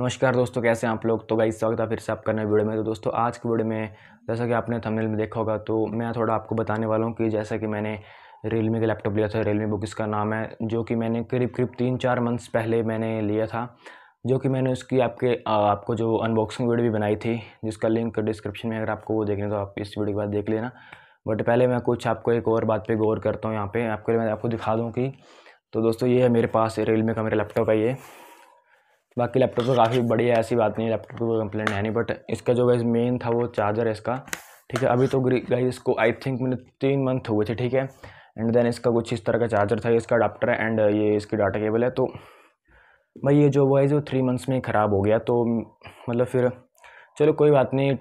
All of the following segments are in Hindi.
नमस्कार दोस्तों कैसे हैं आप लोग तो गाइस स्वागत है फिर से आपका नए वीडियो में तो दोस्तों आज के वीडियो में जैसा कि आपने थंबनेल में देखा होगा तो मैं थोड़ा आपको बताने वाला हूँ कि जैसा कि मैंने रियलमी का लैपटॉप लिया था रियलमी बुक इसका नाम है जो कि मैंने करीब करीब तीन चार मंथ्स पहले मैंने लिया था जो कि मैंने उसकी आपके आपको जो अनबॉक्सिंग वीडियो भी बनाई थी जिसका लिंक डिस्क्रिप्शन में अगर आपको वो देखने तो आप इस वीडियो के बाद देख लेना बट पहले मैं कुछ आपको एक और बात पर गौर करता हूँ यहाँ पर आपके लिए मैं आपको दिखा दूँ कि तो दोस्तों ये है मेरे पास रियलमी का मेरा लैपटॉप है ये बाकी लैपटॉप तो काफ़ी बढ़िया है ऐसी बात नहीं लैपटॉप कोई कंप्लेंट है नहीं बट इसका जो गाइज मेन था वो चार्जर है इसका ठीक है अभी तो गाइज इसको आई थिंक मैंने तीन मंथ हुए थे ठीक है एंड देन इसका कुछ इस तरह का चार्जर था इसका अडाप्टर है एंड ये इसकी डाटा केबल है तो भाई ये जो वो है जो थ्री मंथ्स में ख़राब हो गया तो मतलब फिर चलो कोई बात नहीं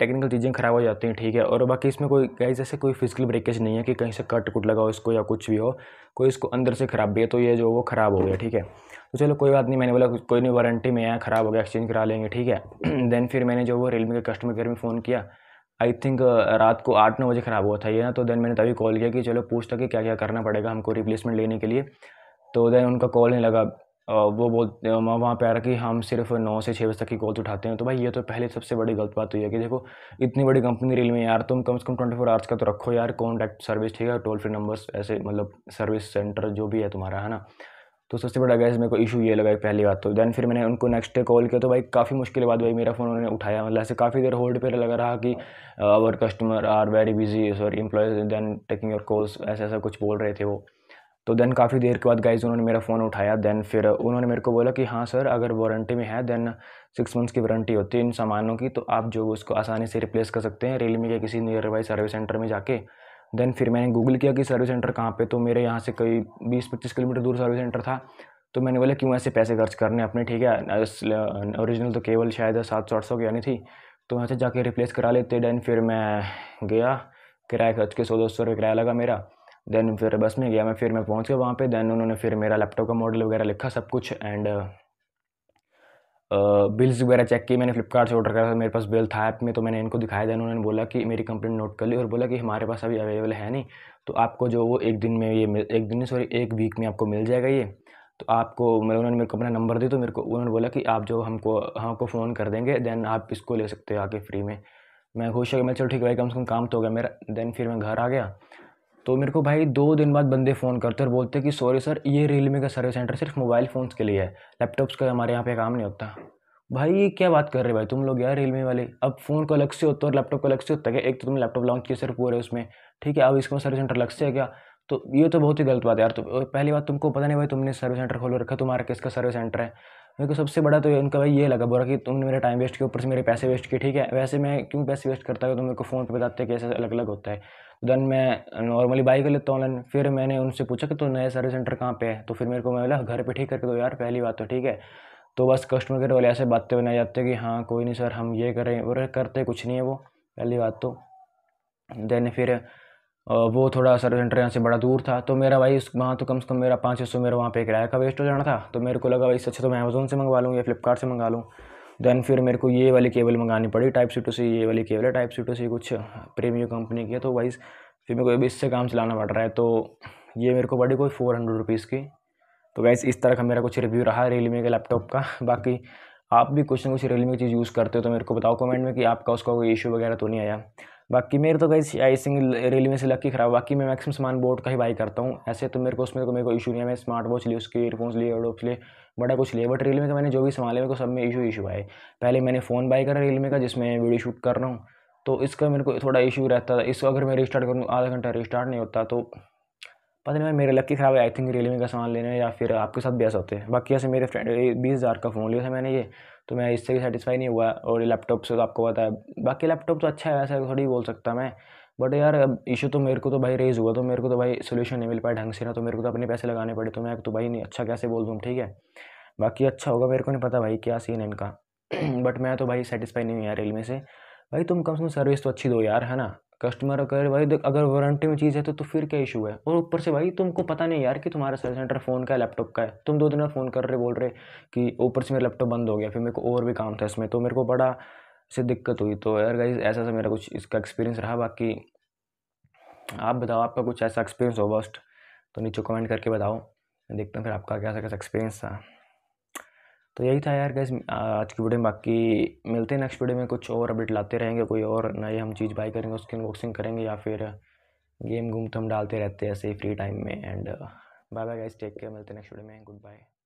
टेक्निकल चीज़ें खराब हो जाती हैं ठीक है और बाकी इसमें कोई गाइस ऐसे कोई फिजिकल ब्रेकेज नहीं है कि कहीं से कट कुट लगा हो इसको या कुछ भी हो कोई इसको अंदर से ख़राब भी है तो ये जो वो ख़राब हो गया ठीक है तो चलो कोई बात नहीं मैंने बोला कोई नहीं वारंटी में आया ख़राब हो गया एक्सचेंज करा लेंगे ठीक है देन फिर मैंने जो वो रियलमी के कस्टमर केयर में फ़ोन किया आई थिंक रात को आठ नौ बजे ख़राब हुआ था ये ना तो देन मैंने तभी कॉल किया कि चलो पूछता कि क्या क्या करना पड़ेगा हमको रिप्लेसमेंट लेने के लिए तो देन उनका कॉल नहीं लगा वो बोलते वहाँ पे आ रहा कि हम सिर्फ नौ से छः बजे तक की कॉल्स उठाते हैं तो भाई ये तो पहले सबसे बड़ी गलत बात हुई तो है कि देखो इतनी बड़ी कंपनी रेल में यार तुम कम से कम ट्वेंटी फोर आवर्स का तो रखो यार कॉन्टैक्ट सर्विस ठीक है टोल फ्री नंबर्स ऐसे मतलब सर्विस सेंटर जो भी है तुम्हारा है ना तो सबसे बड़ा गैस मेरे को इशू ये लगा पहली बात तो देन फिर मैंने उनको नेक्स्ट डे कॉल किया तो भाई काफ़ी मुश्किल बाद भाई मेरा फ़ोन उन्होंने उठाया मतलब ऐसे काफ़ी देर होल्ड पर लगा रहा कि our customer are very busy sorry employees then taking your calls ऐसा ऐसा कुछ बोल रहे थे वो तो देन काफ़ी देर के बाद गाइज उन्होंने मेरा फ़ोन उठाया देन फिर उन्होंने मेरे को बोला कि हाँ सर अगर वारंटी में है देन सिक्स मंथ्स की वारंटी होती है इन सामानों की तो आप जो उसको आसानी से रिप्लेस कर सकते हैं रियलमी के किसी नियर बाई सर्विस सेंटर में जाके देन फिर मैंने गूगल किया कि सर्विस सेंटर कहाँ पे तो मेरे यहाँ से कई बीस पच्चीस किलोमीटर दूर सर्विस सेंटर था तो मैंने बोला क्यों ऐसे पैसे खर्च करने अपने ठीक है ओरिजिनल तो केवल शायद सात सौ आठ सौ की यानी थी तो वहाँ से जाके रिप्लेस करा लेते देन फिर मैं गया किराया खर्च के सौ दो सौ रुपये किराया लगा मेरा देन फिर बस में गया मैं फिर मैं पहुंच गया वहाँ पे देन उन्होंने फिर मेरा लैपटॉप का मॉडल वगैरह लिखा सब कुछ एंड बिल्स वगैरह चेक किए मैंने फ्लिपकार्ट से ऑर्डर करा था मेरे पास बिल था ऐप में तो मैंने इनको दिखाया देन उन्होंने बोला कि मेरी कंप्लेंट नोट कर ली और बोला कि हमारे पास अभी अवेलेबल है नहीं तो आपको जो वो एक दिन में ये एक दिन सॉरी एक वीक में आपको मिल जाएगा ये तो आपको मतलब उन्होंने मेरे को अपना नंबर दिया तो मेरे को उन्होंने बोला कि आप जो हमको हमको फ़ोन कर देंगे देन आप इसको ले सकते हो आके फ्री में मैं खुश हो गया मैं चलो ठीक है भाई कम से कम काम तो हो गया मेरा देन फिर मैं घर आ गया तो मेरे को भाई दो दिन बाद बंदे फ़ोन करते और बोलते कि सॉरी सर ये रियलमी का सर्विस सेंटर सिर्फ मोबाइल फ़ोन्स के लिए है लैपटॉप्स का हमारे यहाँ पे काम नहीं होता भाई ये क्या बात कर रहे भाई तुम लोग यार रियलमी वाले अब फ़ोन को अलग से होता है और लैपटॉप को अलग से होता है एक तो तुमने लैपटॉप लॉन्च किया सिर्फ पूरे उसमें ठीक है अब इसका सर्विस सेंटर अलग से है क्या तो ये तो बहुत ही गलत बात है यार तो पहली बात तुमको पता नहीं भाई तुमने सर्विस सेंटर खोल रखा तुम्हारा किसका सर्विस सेंटर है मेरे को सबसे बड़ा तो उनका भाई ये लगा बुरा कि तुमने मेरा टाइम वेस्ट किया ऊपर से मेरे पैसे वेस्ट किए ठीक है वैसे मैं क्यों पैसे वेस्ट करता हूँ तो मेरे को फ़ोन पे बताते हैं कैसे अलग अलग होता है देन मैं नॉर्मली बाई कर लेता हूँ ऑनलाइन फिर मैंने उनसे पूछा कि तो नया सर्विस सेंटर कहाँ पे है तो फिर मेरे को मैं बोला घर पे ठीक करके दो यार पहली बात तो ठीक है तो बस कस्टमर केयर वाले ऐसे बातें बनाए जाते हैं कि हाँ कोई नहीं सर हम ये करें और करते कुछ नहीं है वो पहली बात तो देन फिर वो थोड़ा सर्विस सेंटर यहाँ से बड़ा दूर था तो मेरा भाई उस वहाँ तो कम से कम मेरा पाँच सौ मेरा वहाँ पे किराया का वेस्ट हो जाना था तो मेरे को लगा भाई इससे अच्छा तो मैं अमेज़ोन से मंगवा लूँ या फ्लिपकार्ट से मंगा लूँ दैन फिर मेरे को ये वाली केबल मंगानी पड़ी टाइप सीटों से ये वाली केबल है टाइप सीटों से कुछ प्रीमियो कंपनी की है तो वाइज फिर मेरे को अभी इससे काम चलाना पड़ रहा है तो ये मेरे को पड़ी कोई फोर हंड्रेड रुपीज़ की तो वैसे इस तरह का मेरा कुछ रिव्यू रहा रियलमी के लैपटॉप का बाकी आप भी कुछ ना कुछ रियलमी की चीज़ यूज़ करते हो तो मेरे को बताओ कमेंट में कि आपका उसका कोई इशू वगैरह तो नहीं आया बाकी मेरे तो गई आई सिंग रेलवे से लकी खराब बाकी मैं मैक्सिमम सामान बोट का ही बाई करता हूँ ऐसे तो मेरे को उसमें तो मेरे को इशू नहीं है मैं स्मार्ट वॉच लिए उसके एयरफोन्स लिए एयरडोप्स लिए बड़ा कुछ लिया बट रेलवे का मैंने जो भी सामान लिया मेरे को सब में इशू इशू आए पहले मैंने फ़ोन बाई करा रेलवे का जिसमें वीडियो शूट कर रहा हूँ तो इसका मेरे को थोड़ा इशू रहता था इसको अगर मैं रिस्टार्ट करूँ आधा घंटा रिस्टार्ट नहीं होता तो पता नहीं मैं मेरे लक्की ख़राब है आई थिंक रियलमी का सामान लेने या फिर आपके साथ बेस होते हैं बाकी ऐसे मेरे फ्रेंड बीस हज़ार का फ़ोन लिया था मैंने ये तो मैं इससे भी सेटिस्फाई नहीं हुआ और लैपटॉप से तो आपको पता है बाकी लैपटॉप तो अच्छा है ऐसा थोड़ी बोल सकता मैं बट यार इशू तो मेरे को तो भाई रेज़ हुआ तो मेरे को तो भाई सोल्यूशन नहीं मिल पाया ढंग से ना तो मेरे को तो अपने पैसे लगाने पड़े तो मैं तो भाई नहीं अच्छा कैसे बोल दूँ ठीक है बाकी अच्छा होगा मेरे को नहीं पता भाई क्या सीन है इनका बट मैं तो भाई सेटिस्फाई नहीं हुआ यार रियलमी से भाई तुम कम से कम सर्विस तो अच्छी दो यार है ना कस्टमर रहे भाई देख अगर वारंटी में चीज़ है तो तो फिर क्या इशू है और ऊपर से भाई तुमको पता नहीं यार कि तुम्हारा सर्विस सेंटर फ़ोन का है लैपटॉप का है तुम दो दिन में फ़ोन कर रहे बोल रहे कि ऊपर से मेरा लैपटॉप बंद हो गया फिर मेरे को और भी काम था इसमें तो मेरे को बड़ा से दिक्कत हुई तो यार गाइज ऐसा सा मेरा कुछ इसका एक्सपीरियंस रहा बाकी आप बताओ आपका कुछ ऐसा एक्सपीरियंस हो बस्ट तो नीचे कमेंट करके बताओ देखता हूँ फिर आपका कैसा कैसा एक्सपीरियंस था तो यही था यार गैस आज की वीडियो में बाकी मिलते हैं नेक्स्ट वीडियो में कुछ और अपडेट लाते रहेंगे कोई और नए हम चीज़ बाई करेंगे उसकी अनबॉक्सिंग करेंगे या फिर गेम घूम तो हम डालते रहते हैं ऐसे ही फ्री टाइम में and bye bye guys take care मिलते हैं नेक्स्ट वीडियो में गुड बाय